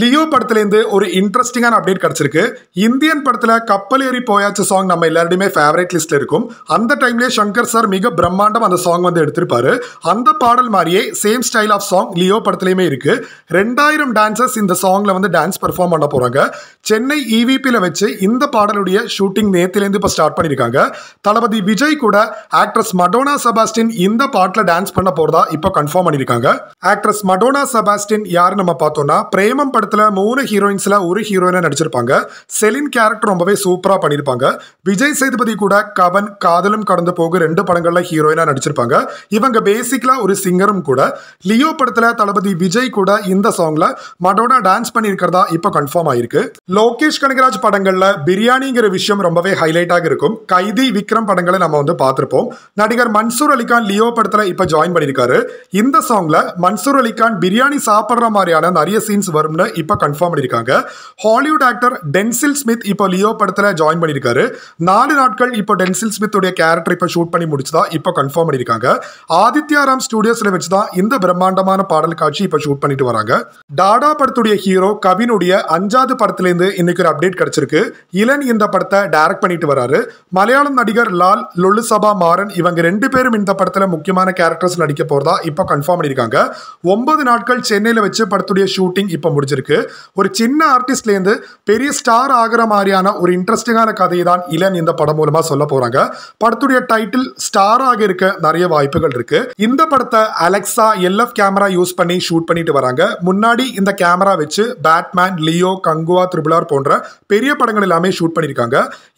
Leo படத்துலேருந்து ஒரு இன்ட்ரெஸ்டிங்கான அப்டேட் கிடச்சிருக்கு இந்தியன் படத்தில் கப்பல் ஏறி போயாச்சு சாங் நம்ம எல்லாருடையுமே ஃபேவரேட் லிஸ்ட்டில் இருக்கும் அந்த டைம்லேயே சங்கர் சார் மிக பிரம்மாண்டம் அந்த சாங் வந்து எடுத்திருப்பாரு அந்த பாடல் மாதிரியே same style of song Leo படத்துலையுமே இருக்குது ரெண்டாயிரம் டான்சர்ஸ் இந்த சாங்கில் வந்து டான்ஸ் பெர்ஃபார்ம் பண்ண போகிறாங்க சென்னை இவிபியில் e வச்சு இந்த பாடலுடைய ஷூட்டிங் நேத்திலேருந்து இப்போ ஸ்டார்ட் பண்ணியிருக்காங்க தளபதி விஜய் கூட ஆக்ட்ரஸ் மடோனா சபாஸ்டின் இந்த பாட்டில் டான்ஸ் பண்ண போகிறதா இப்போ கன்ஃபார்ம் பண்ணியிருக்காங்க ஆக்ட்ரஸ் மடோனா சபாஸ்டின் யார் நம்ம பார்த்தோம்னா பிரேமம் படத்தில் மூணு ஹீரோயின்ஸில் ஒரு ஹீரோயினாக நடிச்சிருப்பாங்க செலின் கேரக்டர் ரொம்பவே சூப்பராக பண்ணியிருப்பாங்க விஜய் சேதுபதி கூட கவன் காதலும் கடந்து போக ரெண்டு படங்களில் ஹீரோயினாக நடிச்சிருப்பாங்க இவங்க பேசிக்கலாக ஒரு சிங்கரும் கூட லியோ படத்தில் தளபதி விஜய் கூட இந்த சாங்கில் மடோடா டான்ஸ் பண்ணியிருக்கிறதா இப்போ கன்ஃபார்ம் ஆயிருக்கு லோகேஷ் கனகராஜ் படங்களில் பிரியாணிங்கிற விஷயம் ரொம்பவே ஹைலைட்டாக இருக்கும் கைதி விக்ரம் படங்களை நம்ம வந்து பார்த்துருப்போம் நடிகர் மன்சூர் அலிகான் லியோ படத்தில் இப்போ ஜாயின் பண்ணியிருக்காரு இந்த சாங்கில் மன்சூர் அலிகான் பிரியாணி சாப்பிட்ற மாதிரியான நிறைய சீன்ஸ் வரும்னு இப்போ கன்ஃபார்ம் பண்ணியிருக்காங்க ஹாலிவுட் ஆக்டர் டென்சில் ஸ்மித் இப்போ லியோ படத்தில் ஜாயின் பண்ணியிருக்காரு நாலு நாட்கள் இப்போ டென்சில் ஸ்மித்துடைய கேரக்டர் இப்போ ஷூட் பண்ணி முடிச்சுதான் இப்போ கன்ஃபார்ம் பண்ணியிருக்காங்க ஆதித்யா ராம் ஸ்டுடியோஸில் வச்சு தான் இந்த பிரம்மாண்டமான பாடல் காட்சி இப்போ ஷூட் பண்ணிட்டு வராங்க டாடா படத்துடைய ஹீரோ கவினுடைய அஞ்சாவது படத்துலேருந்து இன்னைக்கு ஒரு அப்டேட் கிடைச்சிருக்கு இளன் இந்த படத்தை டைரக்ட் பண்ணிட்டு வராரு மலையாளம் நடிகர் லால் லொலுசபா மாறன் இவங்க ரெண்டு பேரும் இந்த படத்தில் முக்கியமான கேரக்டர்ஸ் நடிக்க போகிறதா இப்போ கன்ஃபார்ம் பண்ணியிருக்காங்க ஒன்பது நாட்கள் சென்னையில் வச்சு படத்துடைய ஷூட்டிங் இப்போ முடிச்சிருக்கு இருக்கு ஒரு சின்ன ஆர்டிஸ்ட்ல இருந்து பெரிய ஸ்டார் ஆகிற மாதிரியான ஒரு இன்ட்ரெஸ்டிங்கான கதையை தான் இளன் இந்த படம் மூலமா சொல்ல போறாங்க படத்துடைய டைட்டில் ஆக இருக்க நிறைய வாய்ப்புகள் இருக்கு இந்த படத்தை அலெக்ஸா எஃப் கேமரா யூஸ் பண்ணி ஷூட் பண்ணிட்டு வராங்க முன்னாடி இந்த கேமரா வச்சு பேட்மேன் லியோ கங்குவா திரிபுலார் போன்ற பெரிய படங்கள் எல்லாமே ஷூட் பண்ணிருக்காங்க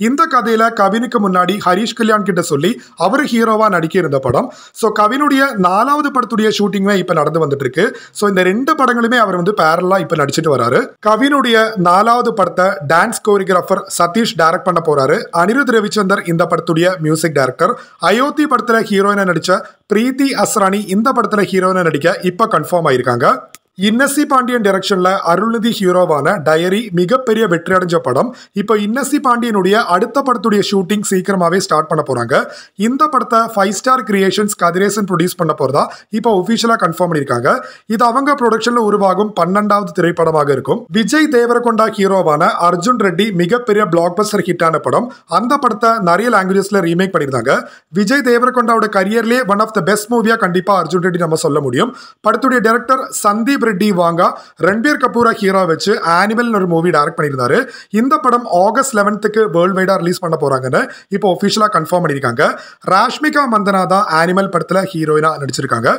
இந்த கதையில கவினுக்கு முன்னாடி ஹரிஷ் கல்யாண் கிட்ட சொல்லி அவர் ஹீரோவா நடிக்க இருந்த படம் ஸோ கவினுடைய நாலாவது படத்துடைய ஷூட்டிங் இப்போ நடந்து வந்துட்டு இருக்கு ஸோ இந்த ரெண்டு படங்களுமே அவர் வந்து பேரலா இப்போ நடிச்சு நடிச்சிட்டு வராரு கவினுடைய நாலாவது படத்தை டான்ஸ் கோரியோகிராஃபர் சதீஷ் டைரக்ட் பண்ண போறாரு அனிருத் ரவிச்சந்தர் இந்த படத்துடைய மியூசிக் டைரக்டர் அயோத்தி படத்துல ஹீரோயினை நடிச்ச பிரீத்தி அஸ்ரானி இந்த படத்துல ஹீரோயினை நடிக்க இப்ப கன்ஃபார்ம் ஆயிருக்காங்க இன்னசி பாண்டியன் டைரக்ஷன்ல அருள்நிதி ஹீரோவான டயரி மிகப்பெரிய வெற்றி அடைஞ்ச படம் இப்போ இன்னசி பாண்டியனுடைய அடுத்த படத்துடைய ஷூட்டிங் சீக்கிரமாவே ஸ்டார்ட் பண்ண போகிறாங்க இந்த படத்தை five star creations Kathiresan produce பண்ண போகிறதா இப்போ ஒபிஷியலா கன்ஃபார்ம் பண்ணியிருக்காங்க இது அவங்க ப்ரொடக்ஷனில் உருவாகும் பன்னெண்டாவது திரைப்படமாக இருக்கும் விஜய் தேவரகொண்டா ஹீரோவான அர்ஜுன் ரெட்டி மிகப்பெரிய பிளாக் பஸ்டர் ஹிட்டான படம் அந்த படத்தை நிறைய லாங்குவேஜஸில் ரீமேக் பண்ணியிருந்தாங்க விஜய் தேவரகொண்டாவோட கரியர்லேயே ஒன் ஆஃப் த பெஸ்ட் மூவியாக கண்டிப்பாக அர்ஜுன் ரெட்டி நம்ம சொல்ல முடியும் படத்துடைய டேரக்டர் சந்தீப் அனில் ரெட்டி வாங்கா ரன்பீர் கபூரை ஹீரோ வச்சு ஆனிமல் ஒரு மூவி டைரக்ட் பண்ணியிருந்தாரு இந்த படம் ஆகஸ்ட் லெவன்த்துக்கு வேர்ல்டு வைடா ரிலீஸ் பண்ண போறாங்கன்னு இப்போ ஒபிஷியலா கன்ஃபார்ம் பண்ணியிருக்காங்க ராஷ்மிகா மந்தனா தான் ஆனிமல் படத்துல ஹீரோயினா நடிச்சிருக்காங்க